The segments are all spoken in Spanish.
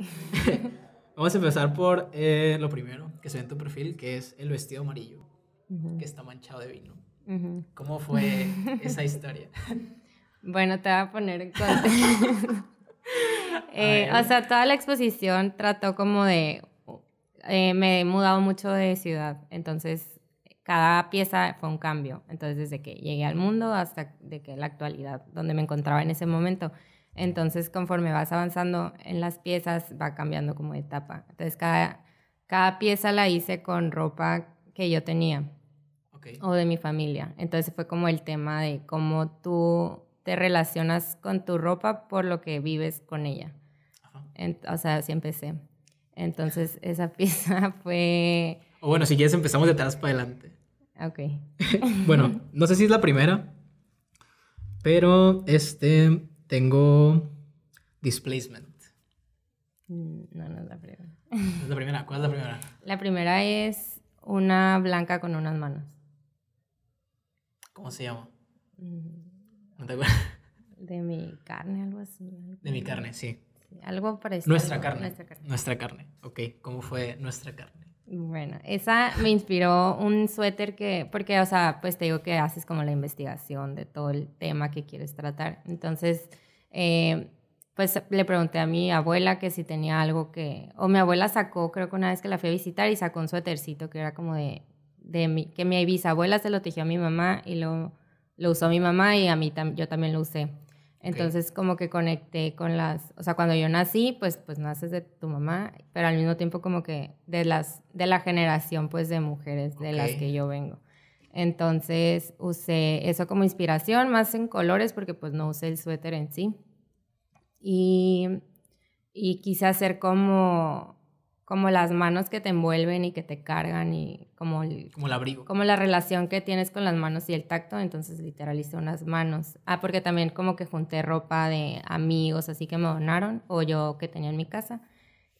Vamos a empezar por eh, lo primero que se ve en tu perfil, que es el vestido amarillo, que está manchado de vino. ¿Cómo fue esa historia? bueno, te voy a poner en contexto. Eh, o sea, toda la exposición trató como de... Eh, me he mudado mucho de ciudad, entonces cada pieza fue un cambio. Entonces, desde que llegué al mundo hasta de que la actualidad, donde me encontraba en ese momento. Entonces, conforme vas avanzando en las piezas, va cambiando como etapa. Entonces, cada, cada pieza la hice con ropa que yo tenía o de mi familia. Entonces, fue como el tema de cómo tú te relacionas con tu ropa por lo que vives con ella. o sea, así empecé. Entonces, esa pieza fue... O bueno, si quieres empezamos de atrás para adelante. Ok. bueno, no sé si es la primera, pero este... Tengo displacement. Mm, no, no es la primera. la primera. ¿Cuál es la primera? La primera es una blanca con unas manos. ¿Cómo se llama? Mm. ¿No te acuerdas? De mi carne, algo así. De mi carne, sí. algo parecido. Nuestra carne. Nuestra carne. Nuestra carne. Ok, ¿cómo fue nuestra carne? Bueno, esa me inspiró un suéter que, porque, o sea, pues te digo que haces como la investigación de todo el tema que quieres tratar. Entonces, eh, pues le pregunté a mi abuela que si tenía algo que, o mi abuela sacó, creo que una vez que la fui a visitar y sacó un suétercito que era como de, mi, que mi bisabuela se lo tejió a mi mamá y lo, lo usó mi mamá y a mí yo también lo usé. Entonces como que conecté con las, o sea, cuando yo nací, pues pues naces de tu mamá, pero al mismo tiempo como que de las de la generación pues de mujeres de las que yo vengo. Entonces usé eso como inspiración, más en colores porque pues no usé el suéter en sí. Y y quise hacer como como las manos que te envuelven y que te cargan y como el, como el abrigo. Como la relación que tienes con las manos y el tacto, entonces literalizo unas manos. Ah, porque también como que junté ropa de amigos así que me donaron o yo que tenía en mi casa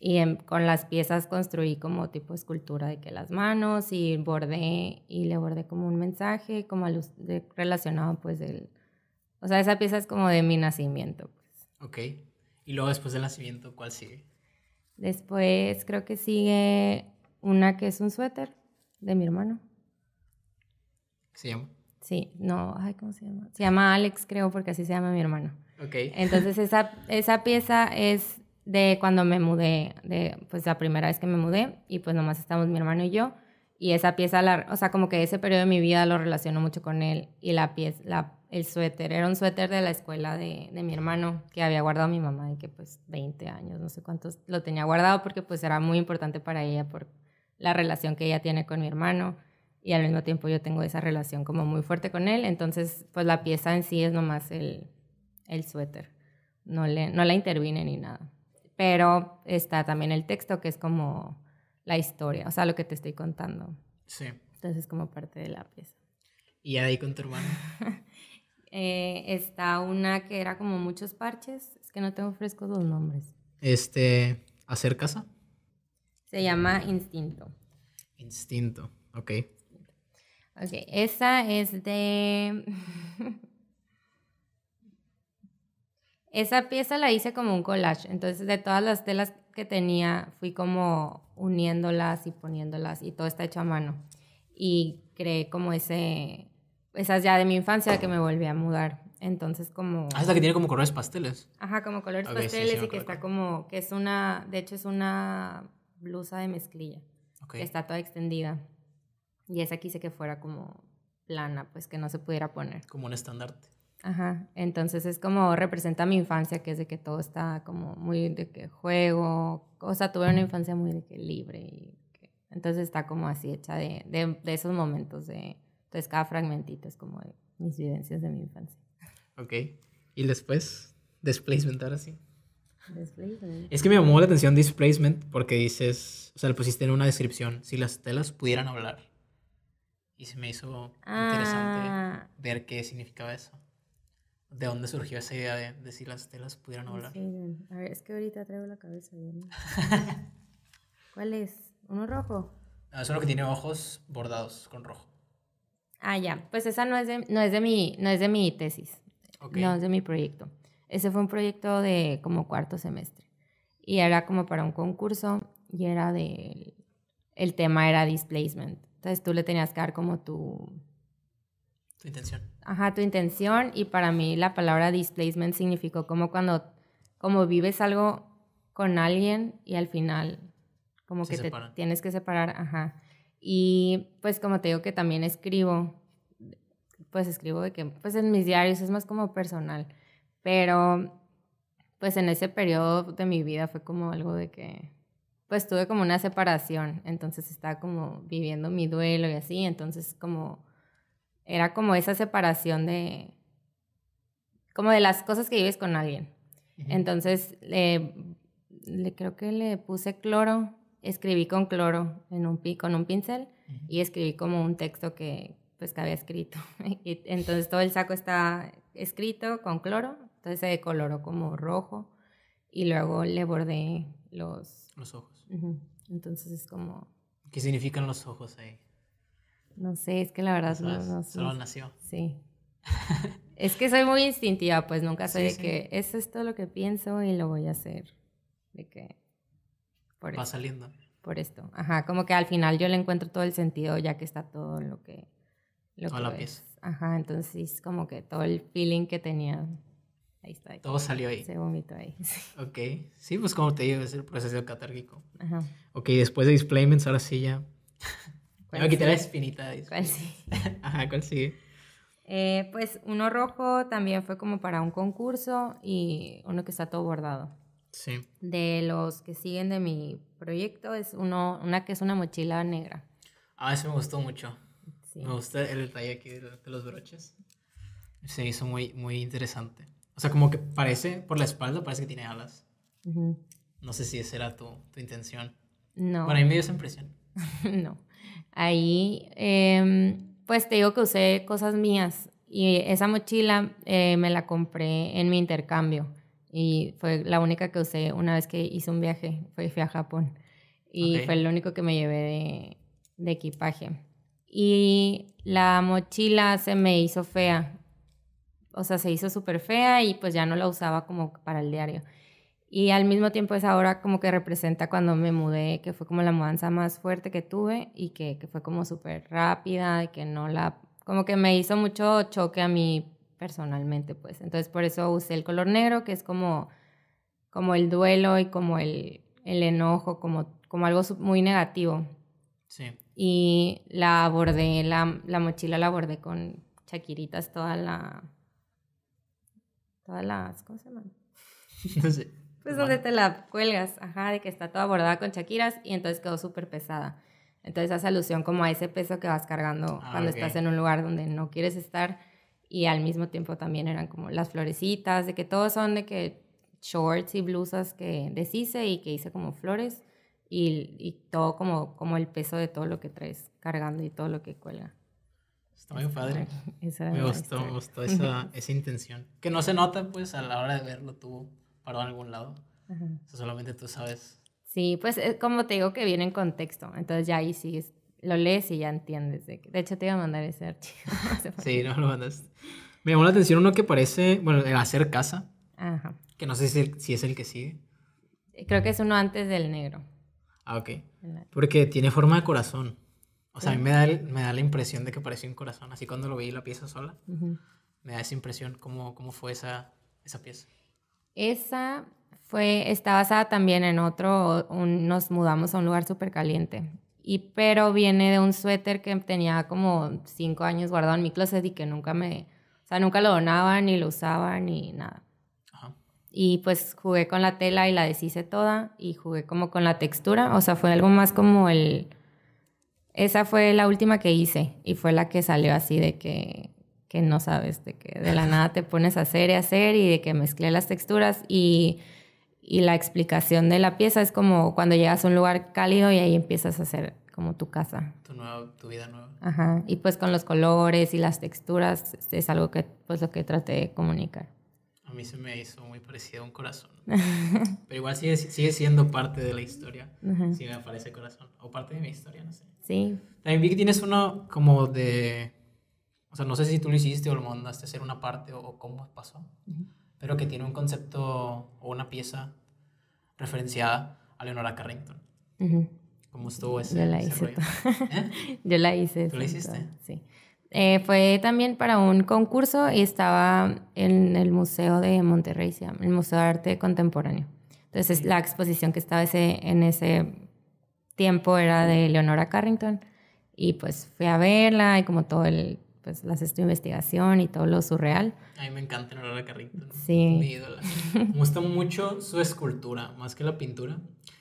y con las piezas construí como tipo escultura de que las manos y bordé y le bordé como un mensaje como relacionado pues del... O sea, esa pieza es como de mi nacimiento. Pues. Ok. Y luego después del nacimiento, ¿cuál sigue? Después creo que sigue una que es un suéter de mi hermano. ¿Se llama? Sí, no, ay, ¿cómo se llama? Se llama Alex, creo, porque así se llama mi hermano. Ok. Entonces esa, esa pieza es de cuando me mudé, de, pues la primera vez que me mudé, y pues nomás estamos mi hermano y yo, y esa pieza, la, o sea, como que ese periodo de mi vida lo relaciono mucho con él, y la pieza, la el suéter. Era un suéter de la escuela de, de mi hermano que había guardado mi mamá y que pues 20 años, no sé cuántos, lo tenía guardado porque pues era muy importante para ella por la relación que ella tiene con mi hermano y al mismo tiempo yo tengo esa relación como muy fuerte con él. Entonces pues la pieza en sí es nomás el, el suéter. No, le, no la intervine ni nada. Pero está también el texto que es como la historia, o sea, lo que te estoy contando. Sí. Entonces como parte de la pieza. ¿Y ahí con tu hermano? Eh, está una que era como muchos parches. Es que no tengo frescos los nombres. Este, hacer casa. Se llama Instinto. Instinto, ok. Ok, esa es de... Esa pieza la hice como un collage, entonces de todas las telas que tenía fui como uniéndolas y poniéndolas y todo está hecho a mano. Y creé como ese, esas ya de mi infancia que me volví a mudar. Entonces como... Ah, es la que tiene como colores pasteles. Ajá, como colores pasteles y que está como, que es una, de hecho es una blusa de mezclilla. está toda extendida. Y esa quise que fuera como plana, pues que no se pudiera poner. Como un estandarte. Ajá, entonces es como representa mi infancia, que es de que todo está como muy de que juego, o sea, tuve una infancia muy de que libre. Y entonces está como así hecha de esos momentos de, entonces, cada fragmentito es como de mis vivencias de mi infancia. Ok. ¿Y después? ¿Displacement ahora sí? Displacement. Es que me llamó la atención displacement porque dices, o sea, le pusiste en una descripción, si las telas pudieran hablar. Y se me hizo interesante ah. ver qué significaba eso. ¿De dónde surgió esa idea de, decir si las telas pudieran hablar? a ver, es que ahorita traigo la cabeza bien. ¿Cuál es? ¿Uno rojo? No, es que tiene ojos bordados con rojo. Ah, ya. Pues esa no es de, no es de, mi, no es de mi tesis. No es de mi proyecto. Ese fue un proyecto de como cuarto semestre. Y era como para un concurso y era de... El tema era displacement. Entonces tú le tenías que dar como tu... Tu intención. Ajá, tu intención. Y para mí la palabra displacement significó como cuando como vives algo con alguien y al final como que te tienes que separar. Ajá. Y pues como te digo que también escribo, pues escribo de que, pues en mis diarios es más como personal, pero pues en ese periodo de mi vida fue como algo de que, pues tuve como una separación, entonces estaba como viviendo mi duelo y así, entonces como era como esa separación de, como de las cosas que vives con alguien. Entonces, le, creo que le puse cloro escribí con cloro en un con un pincel y escribí como un texto que pues había escrito. entonces todo el saco está escrito con cloro, entonces se decoloró como rojo y luego le bordé los los ojos. Entonces es como ¿Qué significan los ojos ahí? No sé, es que la verdad no, no, solo nació. Sí. es que soy muy instintiva, pues nunca sé de que Eso es todo lo que pienso y lo voy a hacer. De que va saliendo. Por esto. Ajá, como que al final yo le encuentro todo el sentido ya que está todo lo que... Lo que la Ajá, entonces como que todo el feeling que tenía, ahí está. Todo salió ahí. Se vomitó ahí. Ok, sí, pues como te digo, es el proceso catárquico. Ajá. Ok, después de Displayments, ahora sí ya... Me voy la espinita. Ajá, ¿cuál sigue? Eh, pues uno rojo también fue como para un concurso y uno que está todo bordado de los que siguen de mi proyecto es uno, una que es una mochila negra. Ah, eso me gustó mucho. Me gustó el detalle aquí de los broches. Se hizo muy, muy interesante. O sea, como que parece, por la espalda, parece que tiene alas. No sé si esa era tu, intención. No. Para mí me dio esa impresión. no. Ahí, em, pues te digo que usé cosas mías. Y esa mochila eh, me la compré en mi intercambio y fue la única que usé una vez que hice un viaje, fue, fui a Japón y fue lo único que me llevé de, equipaje. Y la mochila se me hizo fea, o sea, se hizo súper fea y pues ya no la usaba como para el diario. Y al mismo tiempo es ahora como que representa cuando me mudé, que fue como la mudanza más fuerte que tuve y que, que fue como súper rápida, y que no la... Como que me hizo mucho choque a mi personalmente, pues. Entonces, por eso usé el color negro, que es como, como el duelo y como el, enojo, como, como algo muy negativo. Sí. Y la abordé, la, mochila la abordé con chaquiritas toda la... Toda las ¿Cómo se llama? No Pues donde te la cuelgas, ajá, de que está toda bordada con chaquiras y entonces quedó súper pesada. Entonces hace alusión como a ese peso que vas cargando ah, cuando estás en un lugar donde no quieres estar y al mismo tiempo también eran como las florecitas, de que todos son de que shorts y blusas que deshice y que hice como flores y, y todo como, como el peso de todo lo que traes cargando y todo lo que cuelga. Está muy padre. me gustó, me gustó esa, esa, intención. Que no se nota, pues, a la hora de verlo tú parado en algún lado. solamente tú sabes. Sí, pues, es eh, como te digo, que viene en contexto. Entonces, ya ahí sí es, lo lees y ya entiendes. De, hecho, te iba a mandar ese archivo. sí, no lo mandaste. Me llamó la atención uno que parece, bueno, el hacer casa. Ajá. Que no sé si, es el que sigue. Eh, creo que es uno antes del negro. Ah, ok. Porque tiene forma de corazón. O sea, a mí me da, me da la impresión de que parece un corazón. Así cuando lo vi la pieza sola, me da esa impresión. ¿Cómo, cómo fue esa, esa pieza? Esa fue, está basada también en otro, nos mudamos a un lugar súper caliente. Y pero viene de un suéter que tenía como cinco años guardado en mi closet y que nunca me... O sea, nunca lo donaban, ni lo usaban, ni nada. Y pues jugué con la tela y la deshice toda y jugué como con la textura. O sea, fue algo más como el... Esa fue la última que hice y fue la que salió así de que, que no sabes, de que de la nada te pones a hacer y hacer y de que mezclé las texturas y, y la explicación de la pieza es como cuando llegas a un lugar cálido y ahí empiezas a hacer como tu casa. Tu, vida nueva. Ajá, y pues con los colores y las texturas este, es algo que, pues lo que traté de comunicar. A mí se me hizo muy parecido a un corazón. Pero igual sigue, sigue siendo parte de la historia, si me aparece corazón, o parte de mi historia, no sé. Sí. También vi que tienes uno como de, o sea, no sé si tú lo hiciste o lo mandaste a hacer una parte o, cómo pasó, pero que tiene un concepto o una pieza referenciada a Leonora Carrington. Uh ¿Cómo estuvo ese? Yo la hice. ¿Eh? Yo la hice. ¿Tú la hiciste? Sí. Eh, fue también para un concurso y estaba en el Museo de Monterrey, el Museo de Arte Contemporáneo. Entonces, la exposición que estaba ese, en ese tiempo era de Leonora Carrington y pues fui a verla y como todo el pues las tu investigación y todo lo surreal. A mí me encanta Leonora Carrington. Sí. Mi ídola. Me gusta mucho su escultura, más que la pintura.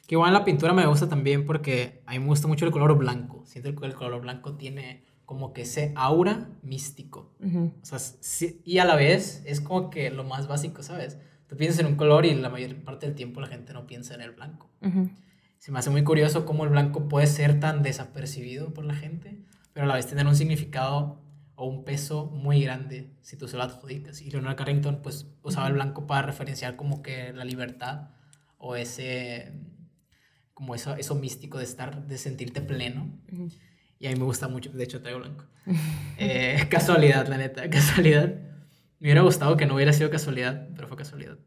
Que igual la pintura me gusta también porque a mí me gusta mucho el color blanco. Siento que el color blanco tiene como que ese aura místico. O sea, y a la vez es como que lo más básico, ¿sabes? Tú piensas en un color y la mayor parte del tiempo la gente no piensa en el blanco. Se me hace muy curioso cómo el blanco puede ser tan desapercibido por la gente, pero a la vez tener un significado o un peso muy grande si tú se lo adjudicas. Y Leonard Carrington pues usaba el blanco para referenciar como que la libertad o ese como eso, místico de estar, de sentirte pleno. Y a mí me gusta mucho, de hecho traigo blanco. Eh, casualidad, la neta, casualidad. Me hubiera gustado que no hubiera sido casualidad, pero fue casualidad.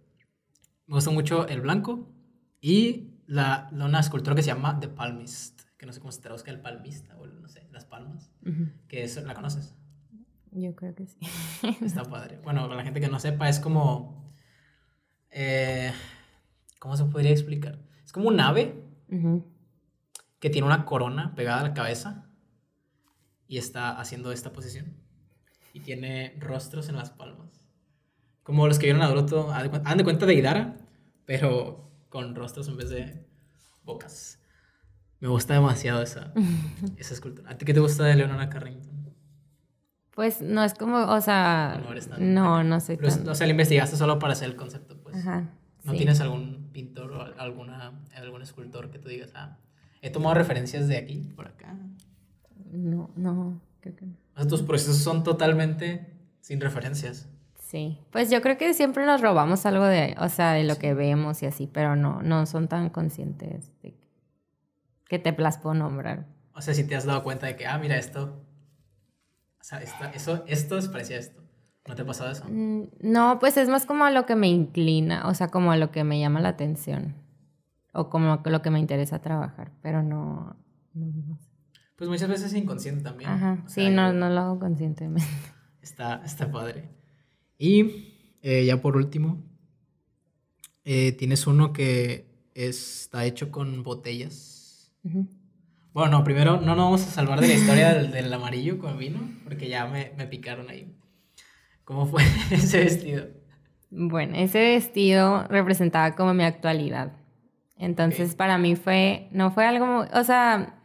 Me gusta mucho el blanco y la, la escultura que se llama The Palmist, que no sé cómo se traduzca el palmista o no sé, las palmas, que es, ¿la conoces? Yo creo que sí. Está padre. Bueno, para la gente que no sepa, es como... Eh, ¿Cómo se podría explicar? Es como un ave, que tiene una corona pegada a la cabeza y está haciendo esta posición. Y tiene rostros en las palmas. Como los que vieron a Naruto, han de cuenta de Hidara, pero con rostros en vez de bocas. Me gusta demasiado esa, escultura. ¿A ti qué te gusta de Leonora Carrington? Pues no es como, o sea. No, no, sé. O sea, la investigaste solo para hacer el concepto, pues. ¿No tienes algún pintor o alguna, algún escultor que tú digas, ah, he tomado referencias de aquí, por acá? No, no, creo que no. O procesos son totalmente sin referencias. Sí, pues yo creo que siempre nos robamos algo de, o sea, de lo que vemos y así, pero no, no son tan conscientes de que te las nombrar. O sea, si te has dado cuenta de que, ah, mira esto, o sea, esto, eso, esto es parecido esto. ¿No te ha pasado eso? Mm, no, pues es más como a lo que me inclina, o sea, como a lo que me llama la atención o como lo que me interesa trabajar, pero no, no. Pues muchas veces inconsciente también. Ajá, sí, no, no, lo hago conscientemente. Está, está padre. Y eh, ya por último, eh, tienes uno que está hecho con botellas. Bueno, no, primero no nos vamos a salvar de la historia del, amarillo con vino, porque ya me, me picaron ahí. ¿Cómo fue ese vestido? Bueno, ese vestido representaba como mi actualidad. Entonces para mí fue, no fue algo, o sea,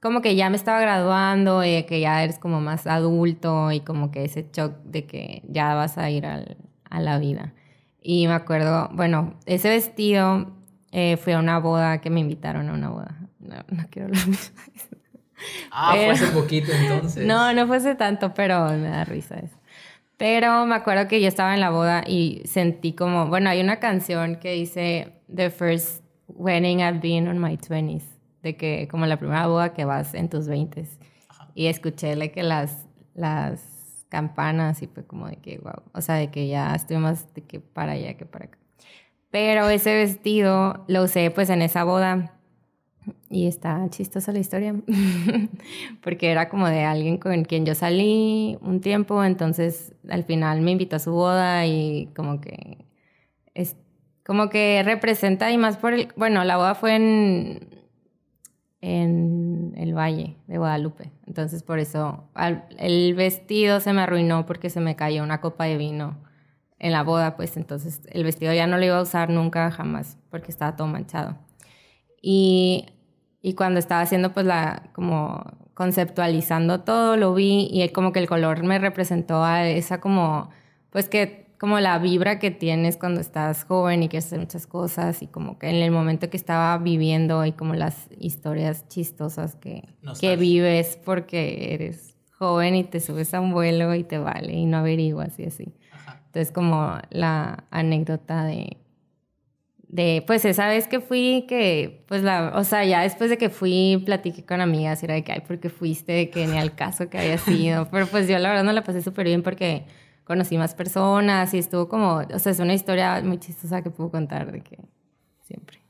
como que ya me estaba graduando y eh, que ya eres como más adulto y como que ese shock de que ya vas a ir a la vida. Y me acuerdo, bueno, ese vestido eh, fue a una boda que me invitaron a una boda. No, quiero hablar de eso. Ah, fue hace poquito entonces. No, no fue hace tanto, pero me da risa eso. Pero me acuerdo que yo estaba en la boda y sentí como, bueno, hay una canción que dice The first wedding I've been on my 20s, de que como la primera boda que vas en tus 20s. Y escuché que las, las campanas y fue como de que, wow, o sea, de que ya estoy más de que para allá que para acá. Pero ese vestido lo usé pues en esa boda y está chistosa la historia, porque era como de alguien con quien yo salí un tiempo, entonces al final me invitó a su boda y como que es como que representa y más por el, bueno, la boda fue en en el Valle de Guadalupe, entonces por eso el vestido se me arruinó porque se me cayó una copa de vino en la boda, pues entonces el vestido ya no lo iba a usar nunca jamás porque estaba todo manchado. Y y cuando estaba haciendo pues la, como conceptualizando todo, lo vi y como que el color me representó a esa como, pues que como la vibra que tienes cuando estás joven y quieres hacer muchas cosas y como que en el momento que estaba viviendo y como las historias chistosas que, que vives porque eres joven y te subes a un vuelo y te vale y no averiguas y así. Entonces como la anécdota de de, pues esa vez que fui, que, pues la, o sea, ya después de que fui, platiqué con amigas y era de que, ay, porque fuiste, que ni al caso que había sido, pero pues yo la verdad no la pasé súper bien porque conocí más personas y estuvo como, o sea, es una historia muy chistosa que puedo contar de que siempre.